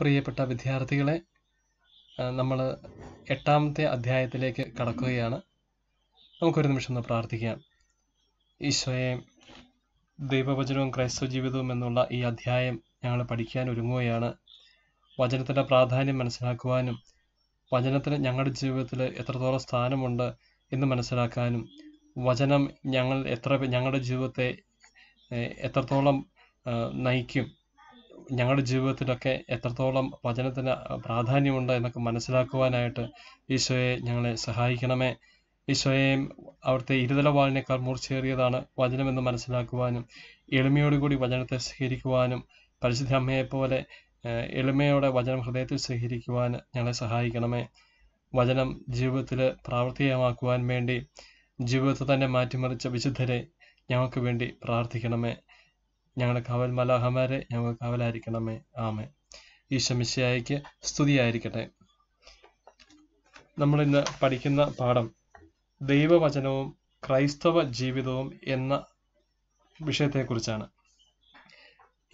പ്രിയപ്പെട്ട വിദ്യാർത്ഥികളെ നമ്മൾ എട്ടാമത്തെ അധ്യായത്തിലേക്ക് കടക്കുകയാണ് നമുക്കൊരു നിമിഷം ഒന്ന് പ്രാർത്ഥിക്കാം ഈശോയെ ദൈവവചനവും ക്രൈസ്തവ ജീവിതവും എന്നുള്ള ഈ അധ്യായം ഞങ്ങൾ പഠിക്കാൻ ഒരുങ്ങുകയാണ് വചനത്തിൻ്റെ പ്രാധാന്യം മനസ്സിലാക്കുവാനും വചനത്തിന് ഞങ്ങളുടെ ജീവിതത്തിൽ എത്രത്തോളം സ്ഥാനമുണ്ട് എന്ന് മനസ്സിലാക്കാനും വചനം ഞങ്ങൾ എത്ര ഞങ്ങളുടെ ജീവിതത്തെ എത്രത്തോളം നയിക്കും ഞങ്ങളുടെ ജീവിതത്തിലൊക്കെ എത്രത്തോളം വചനത്തിന് പ്രാധാന്യമുണ്ട് എന്നൊക്കെ മനസ്സിലാക്കുവാനായിട്ട് ഈശോയെ ഞങ്ങളെ സഹായിക്കണമേ ഈശോയെയും അവിടുത്തെ ഇരുതലവാളിനേക്കാൾ മൂർച്ചയേറിയതാണ് വചനമെന്ന് മനസ്സിലാക്കുവാനും എളിമയോടുകൂടി വചനത്തെ സ്വീകരിക്കുവാനും പരിശുദ്ധ അമ്മയെ പോലെ എളിമയോടെ വചനം ഹൃദയത്തിൽ സ്വീകരിക്കുവാൻ ഞങ്ങളെ സഹായിക്കണമേ വചനം ജീവിതത്തിൽ പ്രാവർത്തികമാക്കുവാൻ വേണ്ടി ജീവിതത്തെ തന്നെ മാറ്റിമറിച്ച വിശുദ്ധരെ ഞങ്ങൾക്ക് വേണ്ടി പ്രാർത്ഥിക്കണമേ ഞങ്ങളുടെ കാവൽ മലാഹമാരെ ഞങ്ങൾ കാവലായിരിക്കണമേ ആമേ ഈശമിശയായിക്ക് സ്തുതിയായിരിക്കട്ടെ നമ്മളിന്ന് പഠിക്കുന്ന പാഠം ദൈവവചനവും ക്രൈസ്തവ ജീവിതവും എന്ന വിഷയത്തെക്കുറിച്ചാണ്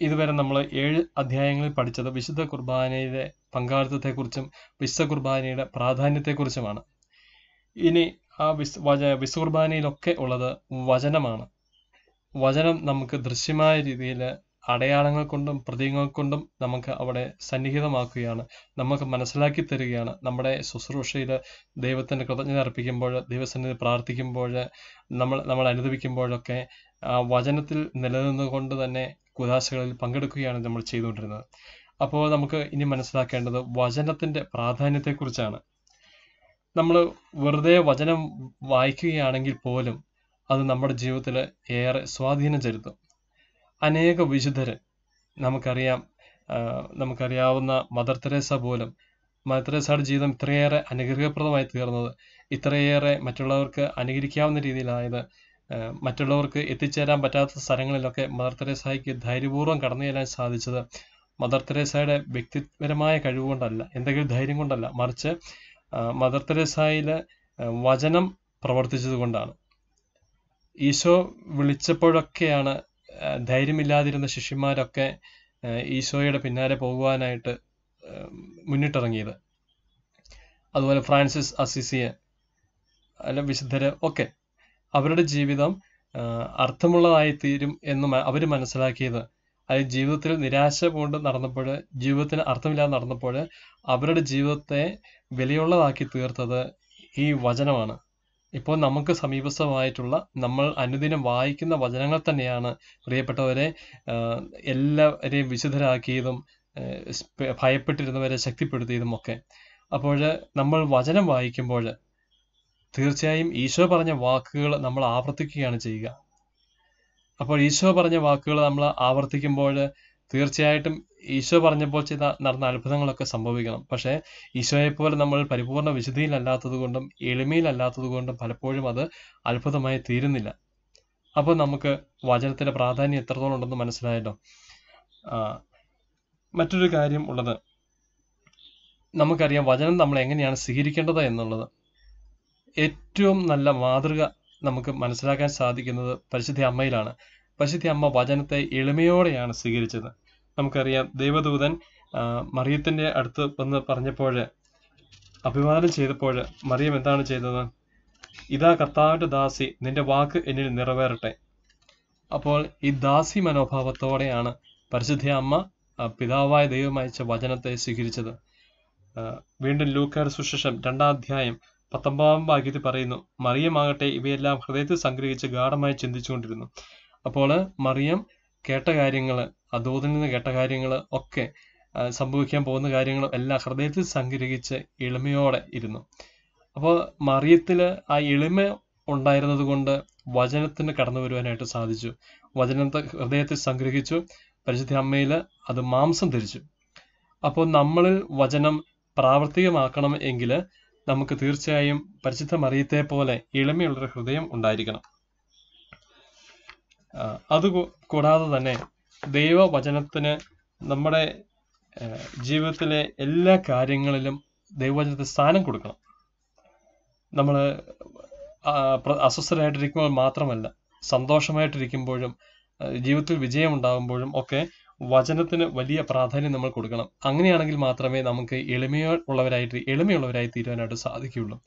ഇതുവരെ നമ്മൾ ഏഴ് അധ്യായങ്ങളിൽ പഠിച്ചത് വിശുദ്ധ കുർബാനയുടെ പങ്കാളിത്തത്തെക്കുറിച്ചും വിശുദ്ധ കുർബാനയുടെ പ്രാധാന്യത്തെക്കുറിച്ചുമാണ് ഇനി ആ വിശ്വ വച കുർബാനയിലൊക്കെ ഉള്ളത് വചനമാണ് വചനം നമുക്ക് ദൃശ്യമായ രീതിയിൽ അടയാളങ്ങൾ കൊണ്ടും പ്രതീകങ്ങൾ കൊണ്ടും നമുക്ക് അവിടെ സന്നിഹിതമാക്കുകയാണ് നമുക്ക് മനസ്സിലാക്കി തരികയാണ് നമ്മുടെ ശുശ്രൂഷയിൽ ദൈവത്തിൻ്റെ കൃതജ്ഞത അർപ്പിക്കുമ്പോൾ ദൈവസന്നിധി പ്രാർത്ഥിക്കുമ്പോൾ നമ്മൾ നമ്മൾ അനുദവിക്കുമ്പോഴൊക്കെ വചനത്തിൽ നിലനിന്നുകൊണ്ട് തന്നെ കുദാശകളിൽ പങ്കെടുക്കുകയാണ് നമ്മൾ ചെയ്തുകൊണ്ടിരുന്നത് അപ്പോൾ നമുക്ക് ഇനി മനസ്സിലാക്കേണ്ടത് വചനത്തിൻ്റെ പ്രാധാന്യത്തെക്കുറിച്ചാണ് നമ്മൾ വെറുതെ വചനം വായിക്കുകയാണെങ്കിൽ പോലും അത് നമ്മുടെ ജീവിതത്തിൽ ഏറെ സ്വാധീനം ചെലുത്തും അനേക വിശുദ്ധർ നമുക്കറിയാം നമുക്കറിയാവുന്ന മദർ തെരേസ പോലും മദർ തെരേസയുടെ ജീവിതം ഇത്രയേറെ അനുഗ്രഹപ്രദമായി തീർന്നത് ഇത്രയേറെ മറ്റുള്ളവർക്ക് അനുകരിക്കാവുന്ന രീതിയിലായത് മറ്റുള്ളവർക്ക് എത്തിച്ചേരാൻ പറ്റാത്ത സ്ഥലങ്ങളിലൊക്കെ മദർ തെരേസായിക്ക് ധൈര്യപൂർവ്വം കടന്നു ചെല്ലാൻ സാധിച്ചത് മദർ തെരേസയുടെ വ്യക്തിപരമായ കഴിവുകൊണ്ടല്ല എന്തെങ്കിലും ധൈര്യം കൊണ്ടല്ല മറിച്ച് മദർ തെരേസയിലെ വചനം പ്രവർത്തിച്ചത് കൊണ്ടാണ് ഈശോ വിളിച്ചപ്പോഴൊക്കെയാണ് ധൈര്യമില്ലാതിരുന്ന ശിഷ്യന്മാരൊക്കെ ഈശോയുടെ പിന്നാലെ പോകുവാനായിട്ട് മുന്നിട്ടിറങ്ങിയത് അതുപോലെ ഫ്രാൻസിസ് അസിസിയ അല്ല വിശുദ്ധര് ഒക്കെ അവരുടെ ജീവിതം അർത്ഥമുള്ളതായി തീരും എന്ന് അവർ മനസ്സിലാക്കിയത് അതായത് ജീവിതത്തിൽ നിരാശ കൊണ്ട് നടന്നപ്പോൾ ജീവിതത്തിന് അർത്ഥമില്ലാതെ നടന്നപ്പോൾ അവരുടെ ജീവിതത്തെ വിലയുള്ളതാക്കി തീർത്തത് ഈ വചനമാണ് ഇപ്പോൾ നമുക്ക് സമീപസ്ഥമായിട്ടുള്ള നമ്മൾ അനുദിനം വായിക്കുന്ന വചനങ്ങൾ തന്നെയാണ് പ്രിയപ്പെട്ടവരെ എല്ലാവരെയും വിശുദ്ധരാക്കിയതും ഭയപ്പെട്ടിരുന്നവരെ ശക്തിപ്പെടുത്തിയതും ഒക്കെ അപ്പോൾ നമ്മൾ വചനം വായിക്കുമ്പോൾ തീർച്ചയായും ഈശോ പറഞ്ഞ വാക്കുകൾ നമ്മൾ ആവർത്തിക്കുകയാണ് ചെയ്യുക അപ്പോൾ ഈശോ പറഞ്ഞ വാക്കുകൾ നമ്മൾ ആവർത്തിക്കുമ്പോൾ തീർച്ചയായിട്ടും ഈശോ പറഞ്ഞപ്പോൾ ചെയ്ത നടന്ന അത്ഭുതങ്ങളൊക്കെ സംഭവിക്കണം പക്ഷേ ഈശോയെപ്പോലെ നമ്മൾ പരിപൂർണ വിശുദ്ധിയിലല്ലാത്തതുകൊണ്ടും എളിമയിലല്ലാത്തതുകൊണ്ടും പലപ്പോഴും അത് അത്ഭുതമായി തീരുന്നില്ല അപ്പോൾ നമുക്ക് വചനത്തിൻ്റെ പ്രാധാന്യം എത്രത്തോളം ഉണ്ടെന്ന് മനസ്സിലായല്ലോ മറ്റൊരു കാര്യം ഉള്ളത് നമുക്കറിയാം വചനം നമ്മൾ എങ്ങനെയാണ് സ്വീകരിക്കേണ്ടത് എന്നുള്ളത് ഏറ്റവും നല്ല മാതൃക നമുക്ക് മനസ്സിലാക്കാൻ സാധിക്കുന്നത് പരിശുദ്ധ അമ്മയിലാണ് പരിശുദ്ധ അമ്മ വചനത്തെ എളിമയോടെയാണ് സ്വീകരിച്ചത് നമുക്കറിയാം ദൈവദൂതൻ മറിയത്തിന്റെ അടുത്ത് വന്ന് പറഞ്ഞപ്പോൾ അഭിവാദം ചെയ്തപ്പോൾ മറിയം എന്താണ് ചെയ്തത് ഇതാ കർത്താവിന്റെ ദാസി നിന്റെ വാക്ക് എന്നിൽ നിറവേറട്ടെ അപ്പോൾ ഈ ദാസി മനോഭാവത്തോടെയാണ് പരിശുദ്ധ അമ്മ പിതാവായ ദൈവം അയച്ച വചനത്തെ സ്വീകരിച്ചത് വീണ്ടും ലൂക്കാർ സുശേഷം രണ്ടാം അധ്യായം പത്തൊമ്പതാം വാക്യത്തിൽ പറയുന്നു മറിയമാകട്ടെ ഇവയെല്ലാം ഹൃദയത്തിൽ സംഗ്രഹിച്ച് ഗാഠമായി ചിന്തിച്ചുകൊണ്ടിരുന്നു അപ്പോൾ മറിയം കേട്ട കാര്യങ്ങൾ അതോതിൽ നിന്ന് കേട്ട കാര്യങ്ങൾ ഒക്കെ സംഭവിക്കാൻ പോകുന്ന കാര്യങ്ങളും എല്ലാം ഹൃദയത്തിൽ സംഗ്രഹിച്ച് എളിമയോടെ ഇരുന്നു അപ്പോൾ മറിയത്തിൽ ആ എളിമ ഉണ്ടായിരുന്നത് കൊണ്ട് വചനത്തിന് കടന്നു വരുവാനായിട്ട് സാധിച്ചു വചനത്തെ ഹൃദയത്തിൽ സംഗ്രഹിച്ചു പരിശുദ്ധ അമ്മയിൽ അത് മാംസം ധരിച്ചു അപ്പോൾ നമ്മളിൽ വചനം പ്രാവർത്തികമാക്കണം എങ്കിൽ നമുക്ക് തീർച്ചയായും പരിശുദ്ധ മറിയത്തെ പോലെ എളിമയുള്ളൊരു ഹൃദയം ഉണ്ടായിരിക്കണം അത് കൂടാതെ തന്നെ ദൈവവചനത്തിന് നമ്മുടെ ജീവിതത്തിലെ എല്ലാ കാര്യങ്ങളിലും ദൈവവചനത്തിന് സ്ഥാനം കൊടുക്കണം നമ്മൾ അസ്വസ്ഥരായിട്ടിരിക്കുമ്പോൾ മാത്രമല്ല സന്തോഷമായിട്ടിരിക്കുമ്പോഴും ജീവിതത്തിൽ വിജയം ഉണ്ടാകുമ്പോഴും ഒക്കെ വചനത്തിന് വലിയ പ്രാധാന്യം നമ്മൾ കൊടുക്കണം അങ്ങനെയാണെങ്കിൽ മാത്രമേ നമുക്ക് എളിമയുള്ളവരായിട്ട് എളിമയുള്ളവരായി തീരുവാനായിട്ട് സാധിക്കുകയുള്ളൂ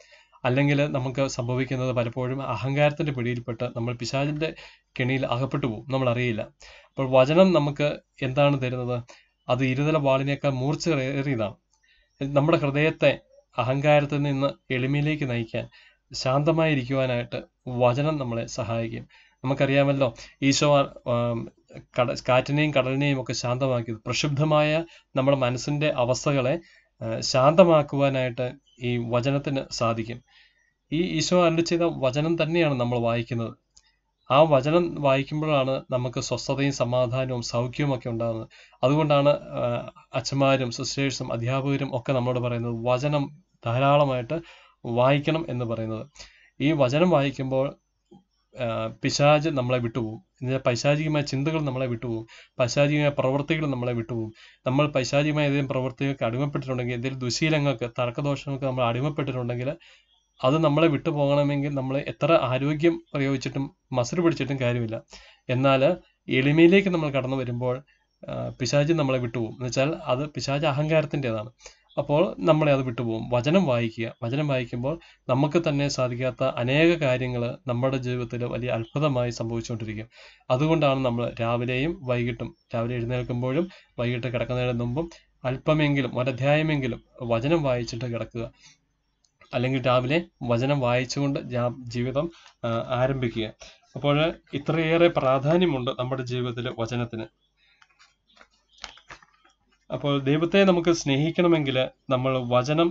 അല്ലെങ്കിൽ നമുക്ക് സംഭവിക്കുന്നത് പലപ്പോഴും അഹങ്കാരത്തിൻ്റെ പിടിയിൽപ്പെട്ട് നമ്മൾ പിശാചിൻ്റെ കെണിയിൽ അകപ്പെട്ടു പോകും നമ്മൾ അറിയില്ല അപ്പോൾ വചനം നമുക്ക് എന്താണ് തരുന്നത് അത് ഇരുതല വാളിനേക്കാൾ മൂർച്ചയേറിയതാണ് നമ്മുടെ ഹൃദയത്തെ അഹങ്കാരത്തിൽ നിന്ന് എളിമയിലേക്ക് നയിക്കാൻ ശാന്തമായിരിക്കുവാനായിട്ട് വചനം നമ്മളെ സഹായിക്കും നമുക്കറിയാമല്ലോ ഈശോ കട കാറ്റിനെയും കടലിനെയും ഒക്കെ ശാന്തമാക്കിയത് പ്രക്ഷുബ്ധമായ നമ്മുടെ മനസ്സിൻ്റെ അവസ്ഥകളെ ശാന്തമാക്കുവാനായിട്ട് ഈ വചനത്തിന് സാധിക്കും ഈ ഈശോ അരുളി ചെയ്ത വചനം തന്നെയാണ് നമ്മൾ വായിക്കുന്നത് ആ വചനം വായിക്കുമ്പോഴാണ് നമുക്ക് സ്വസ്ഥതയും സമാധാനവും സൗഖ്യവും ഒക്കെ ഉണ്ടാകുന്നത് അതുകൊണ്ടാണ് അച്ഛന്മാരും സിസ്റ്റേഴ്സും അധ്യാപകരും ഒക്കെ നമ്മളോട് പറയുന്നത് വചനം ധാരാളമായിട്ട് വായിക്കണം എന്ന് പറയുന്നത് ഈ വചനം വായിക്കുമ്പോൾ പിശാജ് നമ്മളെ വിട്ടുപോകും എന്നുവെച്ചാൽ പൈശാചികമായ ചിന്തകൾ നമ്മളെ വിട്ടുപോകും പൈശാചികമായ പ്രവർത്തികൾ നമ്മളെ വിട്ടുപോകും നമ്മൾ പൈശാചികമായ ഏതെങ്കിലും പ്രവർത്തികൾക്ക് അടിമപ്പെട്ടിട്ടുണ്ടെങ്കിൽ എന്തെങ്കിലും ദുശീലങ്ങൾക്ക് തർക്കദോഷങ്ങൾക്ക് നമ്മൾ അടിമപ്പെട്ടിട്ടുണ്ടെങ്കിൽ അത് നമ്മളെ വിട്ടുപോകണമെങ്കിൽ നമ്മൾ എത്ര ആരോഗ്യം പ്രയോഗിച്ചിട്ടും മസിൽ പിടിച്ചിട്ടും കാര്യമില്ല എന്നാൽ എളിമയിലേക്ക് നമ്മൾ കടന്നു വരുമ്പോൾ പിശാചി നമ്മളെ വിട്ടുപോകും എന്നുവെച്ചാൽ അത് പിശാജ് അഹങ്കാരത്തിൻ്റെതാണ് അപ്പോൾ നമ്മളെ അത് വിട്ടുപോകും വചനം വായിക്കുക വചനം വായിക്കുമ്പോൾ നമുക്ക് തന്നെ സാധിക്കാത്ത അനേക കാര്യങ്ങൾ നമ്മുടെ ജീവിതത്തിൽ വലിയ അത്ഭുതമായി സംഭവിച്ചുകൊണ്ടിരിക്കും അതുകൊണ്ടാണ് നമ്മൾ രാവിലെയും വൈകിട്ടും രാവിലെ എഴുന്നേൽക്കുമ്പോഴും വൈകിട്ട് കിടക്കുന്നതിന് മുമ്പും അല്പമെങ്കിലും ഒരധ്യായമെങ്കിലും വചനം വായിച്ചിട്ട് കിടക്കുക അല്ലെങ്കിൽ രാവിലെ വചനം വായിച്ചുകൊണ്ട് ജീവിതം ആരംഭിക്കുക അപ്പോൾ ഇത്രയേറെ പ്രാധാന്യമുണ്ട് നമ്മുടെ ജീവിതത്തിലെ വചനത്തിന് അപ്പോൾ ദൈവത്തെ നമുക്ക് സ്നേഹിക്കണമെങ്കിൽ നമ്മൾ വചനം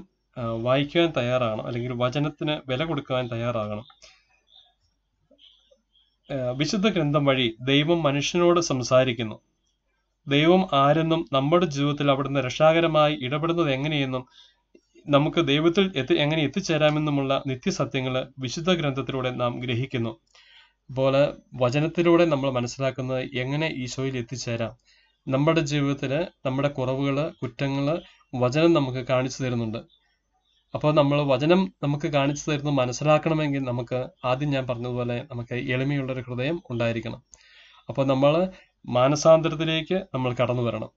വായിക്കാൻ തയ്യാറാകണം അല്ലെങ്കിൽ വചനത്തിന് വില കൊടുക്കാൻ തയ്യാറാകണം വിശുദ്ധ ഗ്രന്ഥം വഴി ദൈവം മനുഷ്യനോട് സംസാരിക്കുന്നു ദൈവം ആരെന്നും നമ്മുടെ ജീവിതത്തിൽ അവിടുന്ന് രക്ഷാകരമായി ഇടപെടുന്നത് എങ്ങനെയെന്നും നമുക്ക് ദൈവത്തിൽ എത്തി എങ്ങനെ എത്തിച്ചേരാമെന്നുമുള്ള നിത്യസത്യങ്ങൾ വിശുദ്ധ ഗ്രന്ഥത്തിലൂടെ നാം ഗ്രഹിക്കുന്നു അതുപോലെ വചനത്തിലൂടെ നമ്മൾ മനസ്സിലാക്കുന്നത് എങ്ങനെ ഈശോയിൽ എത്തിച്ചേരാം നമ്മുടെ ജീവിതത്തിലെ നമ്മുടെ കുറവുകൾ കുറ്റങ്ങൾ വചനം നമുക്ക് കാണിച്ചു തരുന്നുണ്ട് അപ്പോൾ നമ്മൾ വചനം നമുക്ക് കാണിച്ചു തരുന്നത് മനസ്സിലാക്കണമെങ്കിൽ നമുക്ക് ആദ്യം ഞാൻ പറഞ്ഞതുപോലെ നമുക്ക് എളിമയുള്ള ഒരു ഹൃദയം ഉണ്ടായിരിക്കണം അപ്പോൾ നമ്മൾ മാനസാന്തരത്തിലേക്ക് നമ്മൾ കടന്നു വരണം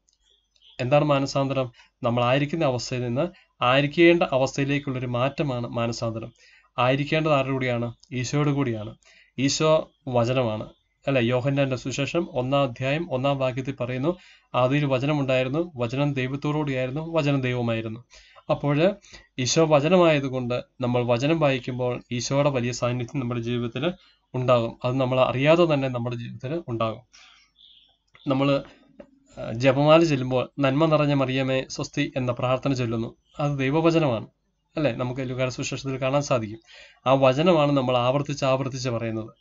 എന്താണ് മാനസാന്തരം നമ്മളായിരിക്കുന്ന അവസ്ഥയിൽ നിന്ന് ആയിരിക്കേണ്ട അവസ്ഥയിലേക്കുള്ളൊരു മാറ്റമാണ് മാനസാന്തരം ആയിരിക്കേണ്ടത് ആരുടെ കൂടിയാണ് ഈശോയുടെ കൂടിയാണ് ഈശോ വചനമാണ് അല്ലെ യോഹന്നാന്റെ സുശേഷം ഒന്നാം അധ്യായം ഒന്നാം വാക്യത്തിൽ പറയുന്നു ആദ്യയിൽ വചനമുണ്ടായിരുന്നു വചനം ദൈവത്തോടുകൂടിയായിരുന്നു വചനം ദൈവമായിരുന്നു അപ്പോൾ ഈശോ വചനമായതുകൊണ്ട് നമ്മൾ വചനം വായിക്കുമ്പോൾ ഈശോയുടെ വലിയ സാന്നിധ്യം നമ്മുടെ ജീവിതത്തിൽ ഉണ്ടാകും അത് നമ്മൾ അറിയാതെ തന്നെ നമ്മുടെ ജീവിതത്തിൽ ഉണ്ടാകും നമ്മൾ ജപമാല ചെല്ലുമ്പോൾ നന്മ നിറഞ്ഞ മറിയമേ സ്വസ്തി എന്ന പ്രാർത്ഥന ചൊല്ലുന്നു അത് ദൈവവചനമാണ് അല്ലേ നമുക്ക് ലുകാര സുശേഷത്തിൽ കാണാൻ സാധിക്കും ആ വചനമാണ് നമ്മൾ ആവർത്തിച്ച് ആവർത്തിച്ച് പറയുന്നത്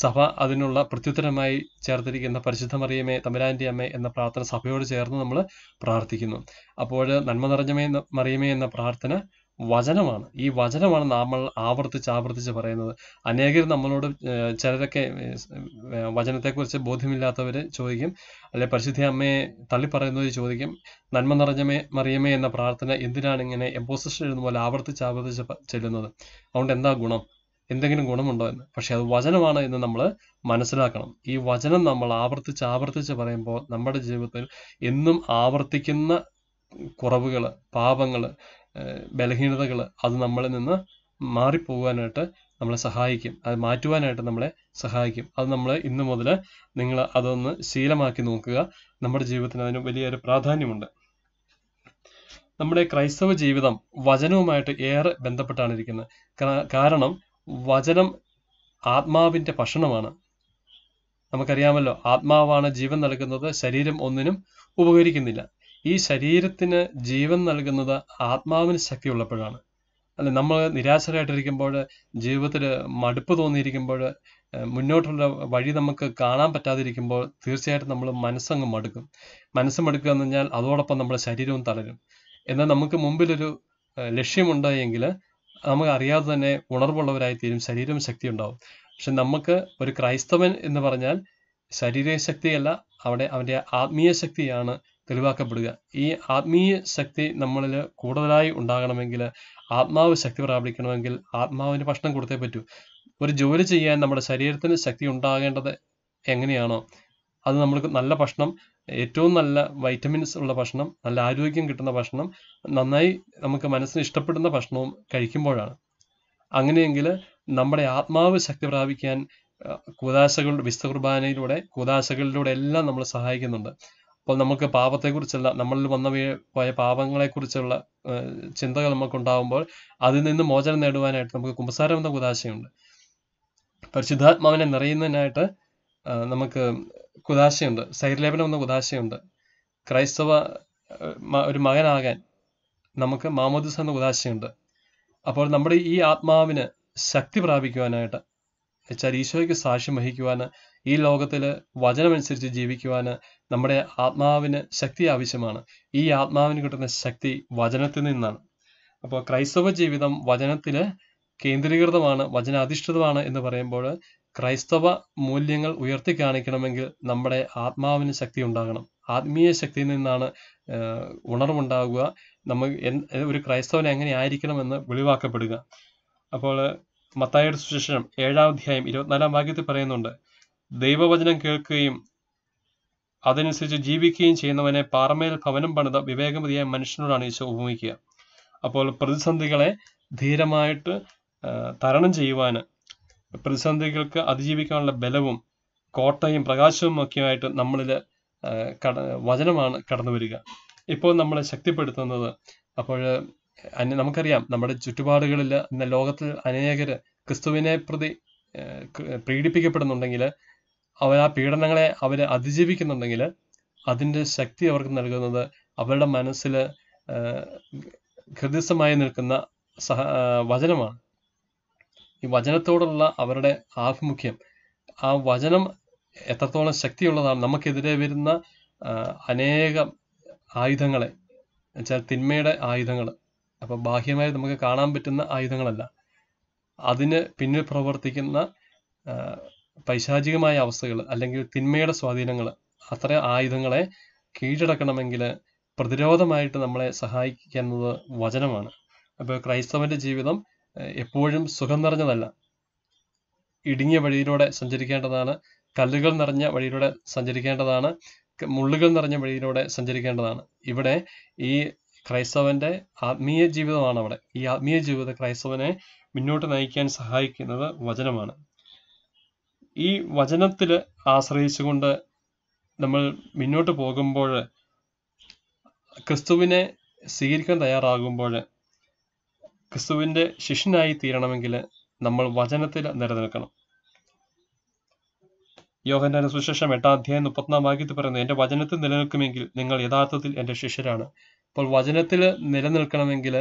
സഭ അതിനുള്ള പ്രത്യുത്തരമായി ചേർത്തിരിക്കുന്ന പരിശുദ്ധ മറിയമേ തമ്പുരാൻ്റെ അമ്മ എന്ന പ്രാർത്ഥന സഭയോട് ചേർന്ന് നമ്മൾ പ്രാർത്ഥിക്കുന്നു അപ്പോൾ നന്മ നിറഞ്ഞമേ മറിയമേ എന്ന പ്രാർത്ഥന വചനമാണ് ഈ വചനമാണ് നമ്മൾ ആവർത്തിച്ച് ആവർത്തിച്ച് പറയുന്നത് അനേകർ നമ്മളോട് ചിലരൊക്കെ വചനത്തെക്കുറിച്ച് ബോധ്യമില്ലാത്തവർ ചോദിക്കും അല്ലെ പരിശുദ്ധ അമ്മയെ തള്ളിപ്പറയുന്നവർ ചോദിക്കും നന്മ നിറഞ്ഞമേ മറിയമേ എന്ന പ്രാർത്ഥന എന്തിനാണ് ഇങ്ങനെ എമ്പോസിഷൻ എഴുതുന്ന പോലെ ആവർത്തിച്ച് ആവർത്തിച്ച് ചെല്ലുന്നത് അതുകൊണ്ട് എന്താ ഗുണം എന്തെങ്കിലും ഗുണമുണ്ടോ എന്ന് പക്ഷെ അത് വചനമാണ് എന്ന് നമ്മൾ മനസ്സിലാക്കണം ഈ വചനം നമ്മൾ ആവർത്തിച്ച് ആവർത്തിച്ച് പറയുമ്പോൾ നമ്മുടെ ജീവിതത്തിൽ എന്നും ആവർത്തിക്കുന്ന കുറവുകൾ പാപങ്ങൾ ബലഹീനതകൾ അത് നമ്മളിൽ നിന്ന് മാറിപ്പോകാനായിട്ട് നമ്മളെ സഹായിക്കും അത് മാറ്റുവാനായിട്ട് നമ്മളെ സഹായിക്കും അത് നമ്മൾ ഇന്ന് മുതൽ നിങ്ങൾ അതൊന്ന് ശീലമാക്കി നോക്കുക നമ്മുടെ ജീവിതത്തിന് അതിന് വലിയൊരു പ്രാധാന്യമുണ്ട് നമ്മുടെ ക്രൈസ്തവ ജീവിതം വചനവുമായിട്ട് ഏറെ ബന്ധപ്പെട്ടാണ് ഇരിക്കുന്നത് കാരണം വചനം ആത്മാവിൻ്റെ ഭക്ഷണമാണ് നമുക്കറിയാമല്ലോ ആത്മാവാണ് ജീവൻ നൽകുന്നത് ശരീരം ഒന്നിനും ഉപകരിക്കുന്നില്ല ഈ ശരീരത്തിന് ജീവൻ നൽകുന്നത് ആത്മാവിന് ശക്തിയുള്ളപ്പോഴാണ് അല്ല നമ്മൾ നിരാശരായിട്ടിരിക്കുമ്പോൾ ജീവിതത്തിൽ മടുപ്പ് തോന്നിയിരിക്കുമ്പോൾ മുന്നോട്ടുള്ള വഴി നമുക്ക് കാണാൻ പറ്റാതിരിക്കുമ്പോൾ തീർച്ചയായിട്ടും നമ്മൾ മനസ്സങ്ങ് മടുക്കും മനസ്സ് മടുക്കുക എന്ന് പറഞ്ഞാൽ അതോടൊപ്പം നമ്മുടെ ശരീരവും തളരും എന്നാൽ നമുക്ക് മുമ്പിലൊരു ലക്ഷ്യമുണ്ട് എങ്കിൽ നമുക്ക് അറിയാതെ തന്നെ ഉണർവുള്ളവരായി തീരും ശരീരം ശക്തി ഉണ്ടാവും പക്ഷെ നമുക്ക് ഒരു ക്രൈസ്തവൻ എന്ന് പറഞ്ഞാൽ ശരീര ശക്തിയല്ല അവിടെ അവൻ്റെ ആത്മീയ ശക്തിയാണ് തെളിവാക്കപ്പെടുക ഈ ആത്മീയ ശക്തി നമ്മളിൽ കൂടുതലായി ഉണ്ടാകണമെങ്കിൽ ആത്മാവ് ശക്തി പ്രാപിക്കണമെങ്കിൽ ആത്മാവിന് ഭക്ഷണം കൊടുത്തേ പറ്റൂ ഒരു ജോലി ചെയ്യാൻ നമ്മുടെ ശരീരത്തിന് ശക്തി ഉണ്ടാകേണ്ടത് എങ്ങനെയാണോ അത് നമ്മൾക്ക് നല്ല ഭക്ഷണം ഏറ്റവും നല്ല വൈറ്റമിൻസ് ഉള്ള ഭക്ഷണം നല്ല ആരോഗ്യം കിട്ടുന്ന ഭക്ഷണം നന്നായി നമുക്ക് മനസ്സിന് ഇഷ്ടപ്പെടുന്ന ഭക്ഷണവും കഴിക്കുമ്പോഴാണ് അങ്ങനെയെങ്കിൽ നമ്മുടെ ആത്മാവ് ശക്തി പ്രാപിക്കാൻ കൂതാശകളുടെ വിശുദ്ധ കുർബാനയിലൂടെ കൂതാശകളിലൂടെ എല്ലാം നമ്മൾ സഹായിക്കുന്നുണ്ട് അപ്പോൾ നമുക്ക് പാപത്തെക്കുറിച്ചുള്ള നമ്മളിൽ വന്ന പോയ പാപങ്ങളെക്കുറിച്ചുള്ള ചിന്തകൾ നമുക്കുണ്ടാകുമ്പോൾ അതിൽ നിന്ന് മോചനം നേടുവാനായിട്ട് നമുക്ക് കുമ്പസാരം എന്ന കൂതാശയുണ്ട് പരിശുദ്ധാത്മാവിനെ നിറയുന്നതിനായിട്ട് നമുക്ക് കുദാശയുണ്ട് സൈർലേപനം എന്ന കുദാശയുണ്ട് ക്രൈസ്തവ ഒരു മകനാകാൻ നമുക്ക് മാമോദിസ എന്ന കുദാശയുണ്ട് അപ്പോൾ നമ്മുടെ ഈ ആത്മാവിന് ശക്തി പ്രാപിക്കുവാനായിട്ട് വെച്ചാൽ ഈശോയ്ക്ക് സാക്ഷ്യം വഹിക്കുവാൻ ഈ ലോകത്തിൽ വചനമനുസരിച്ച് ജീവിക്കുവാൻ നമ്മുടെ ആത്മാവിന് ശക്തി ആവശ്യമാണ് ഈ ആത്മാവിന് കിട്ടുന്ന ശക്തി വചനത്തിൽ നിന്നാണ് അപ്പോൾ ക്രൈസ്തവ ജീവിതം വചനത്തിൽ കേന്ദ്രീകൃതമാണ് വചനാധിഷ്ഠിതമാണ് എന്ന് പറയുമ്പോൾ ക്രൈസ്തവ മൂല്യങ്ങൾ ഉയർത്തി കാണിക്കണമെങ്കിൽ നമ്മുടെ ആത്മാവിന് ശക്തി ഉണ്ടാകണം ആത്മീയ ശക്തിയിൽ നിന്നാണ് ഉണർവുണ്ടാകുക നമ്മൾ ഒരു ക്രൈസ്തവൻ എങ്ങനെ ആയിരിക്കണം എന്ന് വെളിവാക്കപ്പെടുക അപ്പോൾ മത്തായുടെ സുശേഷം ഏഴാം അധ്യായം ഇരുപത്തിനാലാം വാക്യത്തിൽ പറയുന്നുണ്ട് ദൈവവചനം കേൾക്കുകയും അതനുസരിച്ച് ജീവിക്കുകയും ചെയ്യുന്നവനെ പാറമേൽ ഭവനം പണിത വിവേകമതിയായ മനുഷ്യനോടാണ് ഈശോ ഉപമിക്കുക അപ്പോൾ പ്രതിസന്ധികളെ ധീരമായിട്ട് തരണം ചെയ്യുവാന് പ്രതിസന്ധികൾക്ക് അതിജീവിക്കാനുള്ള ബലവും കോട്ടയും പ്രകാശവും ഒക്കെയായിട്ട് നമ്മളിൽ കട വചനമാണ് കടന്നു വരിക ഇപ്പോൾ നമ്മളെ ശക്തിപ്പെടുത്തുന്നത് അപ്പോൾ അന്യ നമുക്കറിയാം നമ്മുടെ ചുറ്റുപാടുകളിൽ ഇന്ന് ലോകത്തിൽ അനേകർ ക്രിസ്തുവിനെ പ്രതി പീഡിപ്പിക്കപ്പെടുന്നുണ്ടെങ്കിൽ അവർ ആ പീഡനങ്ങളെ അവർ അതിജീവിക്കുന്നുണ്ടെങ്കിൽ അതിൻ്റെ ശക്തി അവർക്ക് നൽകുന്നത് അവരുടെ മനസ്സിൽ ഹൃദയസ്ഥമായി നിൽക്കുന്ന സഹ വചനമാണ് ഈ വചനത്തോടുള്ള അവരുടെ ആഭിമുഖ്യം ആ വചനം എത്രത്തോളം ശക്തിയുള്ളതാണ് നമുക്കെതിരെ വരുന്ന അനേകം ആയുധങ്ങളെ വെച്ചാൽ തിന്മയുടെ ആയുധങ്ങൾ അപ്പോൾ ബാഹ്യമായി നമുക്ക് കാണാൻ പറ്റുന്ന ആയുധങ്ങളല്ല അതിന് പിന്നിൽ പ്രവർത്തിക്കുന്ന പൈശാചികമായ അവസ്ഥകൾ അല്ലെങ്കിൽ തിന്മയുടെ സ്വാധീനങ്ങൾ അത്ര ആയുധങ്ങളെ കീഴടക്കണമെങ്കിൽ പ്രതിരോധമായിട്ട് നമ്മളെ സഹായിക്കുന്നത് വചനമാണ് അപ്പോൾ ക്രൈസ്തവന്റെ ജീവിതം എപ്പോഴും സുഖം നിറഞ്ഞതല്ല ഇടുങ്ങിയ വഴിയിലൂടെ സഞ്ചരിക്കേണ്ടതാണ് കല്ലുകൾ നിറഞ്ഞ വഴിയിലൂടെ സഞ്ചരിക്കേണ്ടതാണ് മുള്ളുകൾ നിറഞ്ഞ വഴിയിലൂടെ സഞ്ചരിക്കേണ്ടതാണ് ഇവിടെ ഈ ക്രൈസ്തവന്റെ ആത്മീയ ജീവിതമാണ് അവിടെ ഈ ആത്മീയ ജീവിത ക്രൈസ്തവനെ മുന്നോട്ട് നയിക്കാൻ സഹായിക്കുന്നത് വചനമാണ് ഈ വചനത്തിൽ ആശ്രയിച്ചുകൊണ്ട് നമ്മൾ മുന്നോട്ട് പോകുമ്പോൾ ക്രിസ്തുവിനെ സ്വീകരിക്കാൻ തയ്യാറാകുമ്പോൾ ക്രിസ്തുവിൻ്റെ ശിഷ്യനായി തീരണമെങ്കിൽ നമ്മൾ വചനത്തിൽ നിലനിൽക്കണം യോഹന്നാന്റെ സുശേഷം എട്ടാം അധ്യായം മുപ്പത്തിനാം വാക്യത്തിൽ പറയുന്നത് എൻ്റെ വചനത്തിൽ നിലനിൽക്കുമെങ്കിൽ നിങ്ങൾ യഥാർത്ഥത്തിൽ എൻ്റെ ശിഷ്യരാണ് അപ്പോൾ വചനത്തിൽ നിലനിൽക്കണമെങ്കിൽ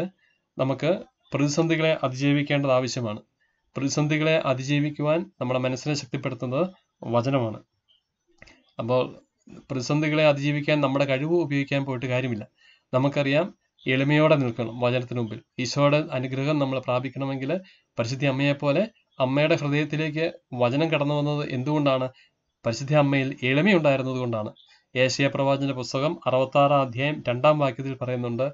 നമുക്ക് പ്രതിസന്ധികളെ അതിജീവിക്കേണ്ടത് ആവശ്യമാണ് പ്രതിസന്ധികളെ അതിജീവിക്കുവാൻ നമ്മുടെ മനസ്സിനെ ശക്തിപ്പെടുത്തുന്നത് വചനമാണ് അപ്പോൾ പ്രതിസന്ധികളെ അതിജീവിക്കാൻ നമ്മുടെ കഴിവ് ഉപയോഗിക്കാൻ പോയിട്ട് കാര്യമില്ല നമുക്കറിയാം എളിമയോടെ നിൽക്കണം വചനത്തിന് മുമ്പിൽ ഈശോയുടെ അനുഗ്രഹം നമ്മൾ പ്രാപിക്കണമെങ്കിൽ പരിശുദ്ധി അമ്മയെപ്പോലെ അമ്മയുടെ ഹൃദയത്തിലേക്ക് വചനം കടന്നു വന്നത് എന്തുകൊണ്ടാണ് പരിശുദ്ധി അമ്മയിൽ എളിമയുണ്ടായിരുന്നത് കൊണ്ടാണ് ഏഷ്യ പ്രവാചന്റെ പുസ്തകം അറുപത്താറാം അധ്യായം രണ്ടാം വാക്യത്തിൽ പറയുന്നുണ്ട്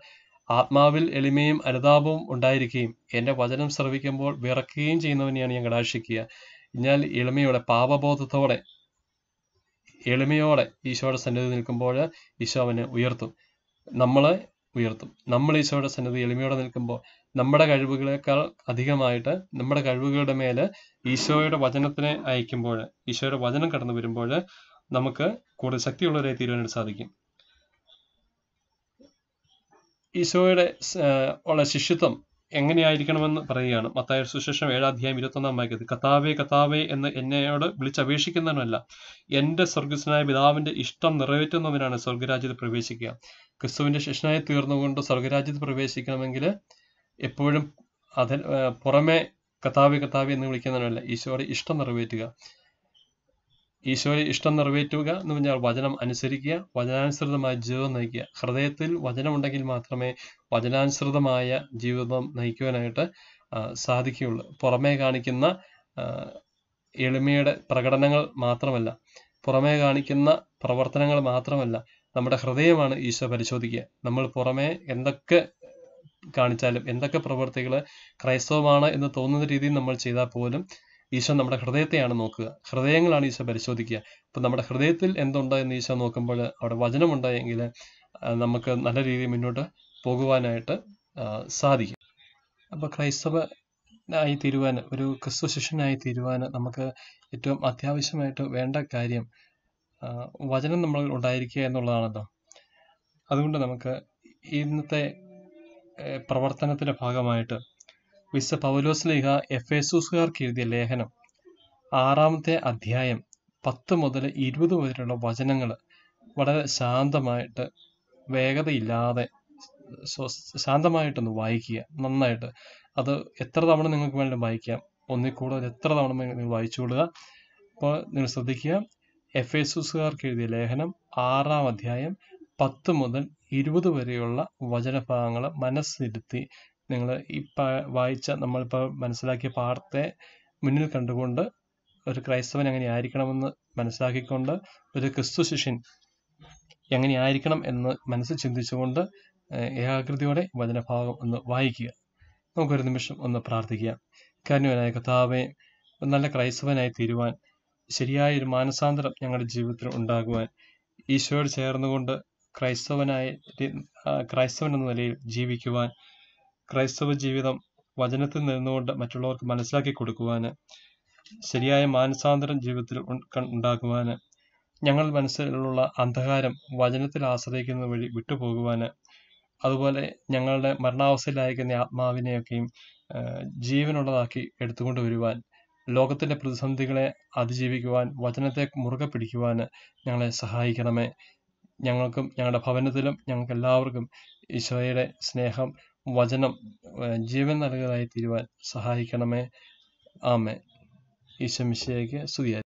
ആത്മാവിൽ എളിമയും അനുതാപവും ഉണ്ടായിരിക്കുകയും എൻ്റെ വചനം ശ്രവിക്കുമ്പോൾ വിറക്കുകയും ചെയ്യുന്നവനെയാണ് ഞാൻ കടാക്ഷിക്കുക ഞാൻ എളിമയോടെ പാപബോധത്തോടെ എളിമയോടെ ഈശോയുടെ സന്നിധി നിൽക്കുമ്പോൾ ഈശോ അവനെ ഉയർത്തും നമ്മൾ ഉയർത്തും നമ്മൾ ഈശോയുടെ സന്നിധി എളിമയോടെ നിൽക്കുമ്പോൾ നമ്മുടെ കഴിവുകളേക്കാൾ അധികമായിട്ട് നമ്മുടെ കഴിവുകളുടെ മേലെ ഈശോയുടെ വചനത്തിനെ അയക്കുമ്പോൾ ഈശോയുടെ വചനം കടന്നു വരുമ്പോൾ നമുക്ക് കൂടുതൽ ശക്തിയുള്ളവരെ തീരുവാനായിട്ട് സാധിക്കും ഈശോയുടെ ഉള്ള ശിഷ്യത്വം എങ്ങനെയായിരിക്കണമെന്ന് പറയുകയാണ് മത്തായ സുശേഷം ഏഴാധ്യായം ഇരുപത്തൊന്നാം വാക്യത്തിൽ കഥാവേ കഥാവേ എന്ന് എന്നെയോട് വിളിച്ചപേക്ഷിക്കുന്നവനല്ല എൻ്റെ സ്വർഗസ്വനായ പിതാവിൻ്റെ ഇഷ്ടം നിറവേറ്റുന്നവനാണ് സ്വർഗരാജ്യത്തിൽ പ്രവേശിക്കുക ക്രിസ്തുവിന്റെ ശിഷ്യനായി തീർന്നുകൊണ്ട് സ്വർഗരാജ്യത്ത് പ്രവേശിക്കണമെങ്കിൽ എപ്പോഴും അതിൽ പുറമെ കഥാവി കഥാവി എന്ന് വിളിക്കുന്നതിനല്ല ഈശോയുടെ ഇഷ്ടം നിറവേറ്റുക ഈശോയുടെ ഇഷ്ടം നിറവേറ്റുക എന്ന് പറഞ്ഞാൽ വചനം അനുസരിക്കുക വചനാനുസൃതമായ ജീവിതം നയിക്കുക ഹൃദയത്തിൽ വചനമുണ്ടെങ്കിൽ മാത്രമേ വചനാനുസൃതമായ ജീവിതം നയിക്കുവാനായിട്ട് സാധിക്കുകയുള്ളൂ പുറമേ കാണിക്കുന്ന എളിമയുടെ പ്രകടനങ്ങൾ മാത്രമല്ല പുറമേ കാണിക്കുന്ന പ്രവർത്തനങ്ങൾ മാത്രമല്ല നമ്മുടെ ഹൃദയമാണ് ഈശോ പരിശോധിക്കുക നമ്മൾ പുറമേ എന്തൊക്കെ കാണിച്ചാലും എന്തൊക്കെ പ്രവർത്തികൾ ക്രൈസ്തവമാണ് എന്ന് തോന്നുന്ന രീതിയിൽ നമ്മൾ ചെയ്താൽ പോലും ഈശോ നമ്മുടെ ഹൃദയത്തെയാണ് നോക്കുക ഹൃദയങ്ങളാണ് ഈശോ പരിശോധിക്കുക അപ്പൊ നമ്മുടെ ഹൃദയത്തിൽ എന്തുണ്ട് എന്ന് ഈശോ നോക്കുമ്പോൾ അവിടെ വചനമുണ്ടായെങ്കിൽ നമുക്ക് നല്ല രീതിയിൽ മുന്നോട്ട് പോകുവാനായിട്ട് സാധിക്കും അപ്പോൾ ക്രൈസ്തവ ആയി തീരുവാൻ ഒരു ക്രിസ്തു ശിഷ്യനായി തീരുവാൻ നമുക്ക് ഏറ്റവും അത്യാവശ്യമായിട്ട് വേണ്ട കാര്യം വചനം നമ്മൾ ഉണ്ടായിരിക്കുക എന്നുള്ളതാണല്ലോ അതുകൊണ്ട് നമുക്ക് ഇന്നത്തെ പ്രവർത്തനത്തിൻ്റെ ഭാഗമായിട്ട് വിശ്വ പൗലോസ് ലേഖ എഫ് എസുസുകാർക്ക് എഴുതിയ ലേഖനം ആറാമത്തെ അധ്യായം പത്ത് മുതൽ ഇരുപത് വരെയുള്ള വചനങ്ങൾ വളരെ ശാന്തമായിട്ട് വേഗതയില്ലാതെ ശാന്തമായിട്ടൊന്ന് വായിക്കുക നന്നായിട്ട് അത് എത്ര തവണ നിങ്ങൾക്ക് വേണമെങ്കിലും വായിക്കാം ഒന്നിൽ കൂടുതൽ എത്ര തവണ നിങ്ങൾ വായിച്ചു കൊള്ളുക അപ്പോൾ നിങ്ങൾ ശ്രദ്ധിക്കുക എഫ് എസുസുകാർക്ക് എഴുതിയ ലേഖനം ആറാം അധ്യായം പത്ത് മുതൽ ഇരുപത് വരെയുള്ള വചനഭാഗങ്ങൾ മനസ്സിരുത്തി നിങ്ങൾ ഈ വായിച്ച നമ്മളിപ്പോൾ മനസ്സിലാക്കിയ പാഠത്തെ മുന്നിൽ കണ്ടുകൊണ്ട് ഒരു ക്രൈസ്തവൻ എങ്ങനെ ആയിരിക്കണമെന്ന് മനസ്സിലാക്കിക്കൊണ്ട് ഒരു ക്രിസ്തു ശിഷ്യൻ എങ്ങനെയായിരിക്കണം എന്ന് മനസ്സിൽ ചിന്തിച്ചുകൊണ്ട് ഏകാഗ്രതയോടെ വചനഭാഗം ഒന്ന് വായിക്കുക നമുക്കൊരു നിമിഷം ഒന്ന് പ്രാർത്ഥിക്കാം കാരണവനായ കഥാവെ നല്ല ക്രൈസ്തവനായി തീരുവാൻ ശരിയായ ഒരു മാനസാന്തരം ഞങ്ങളുടെ ജീവിതത്തിൽ ഉണ്ടാകുവാൻ ഈശോയോട് ചേർന്നുകൊണ്ട് ക്രൈസ്തവനായി ക്രൈസ്തവൻ എന്ന നിലയിൽ ജീവിക്കുവാൻ ക്രൈസ്തവ ജീവിതം വചനത്തിൽ നിന്നുകൊണ്ട് മറ്റുള്ളവർക്ക് മനസ്സിലാക്കി കൊടുക്കുവാന് ശരിയായ മാനസാന്തരം ജീവിതത്തിൽ ഉണ്ടാക്കുവാന് ഞങ്ങൾ മനസ്സിലുള്ള അന്ധകാരം വചനത്തിൽ ആശ്രയിക്കുന്ന വഴി വിട്ടുപോകുവാന് അതുപോലെ ഞങ്ങളുടെ മരണാവസ്ഥയിലായിരിക്കുന്ന ആത്മാവിനെയൊക്കെയും ജീവനുള്ളതാക്കി എടുത്തുകൊണ്ട് വരുവാൻ ലോകത്തിൻ്റെ പ്രതിസന്ധികളെ അതിജീവിക്കുവാൻ വചനത്തെ മുറുകെ പിടിക്കുവാൻ ഞങ്ങളെ സഹായിക്കണമേ ഞങ്ങൾക്കും ഞങ്ങളുടെ ഭവനത്തിലും ഞങ്ങൾക്ക് എല്ലാവർക്കും ഈശോയുടെ സ്നേഹം വചനം ജീവൻ നൽകുന്നതായി തീരുവാൻ സഹായിക്കണമേ ആമേ ഈശോ മിശയ്ക്ക് സ്തുതിയായി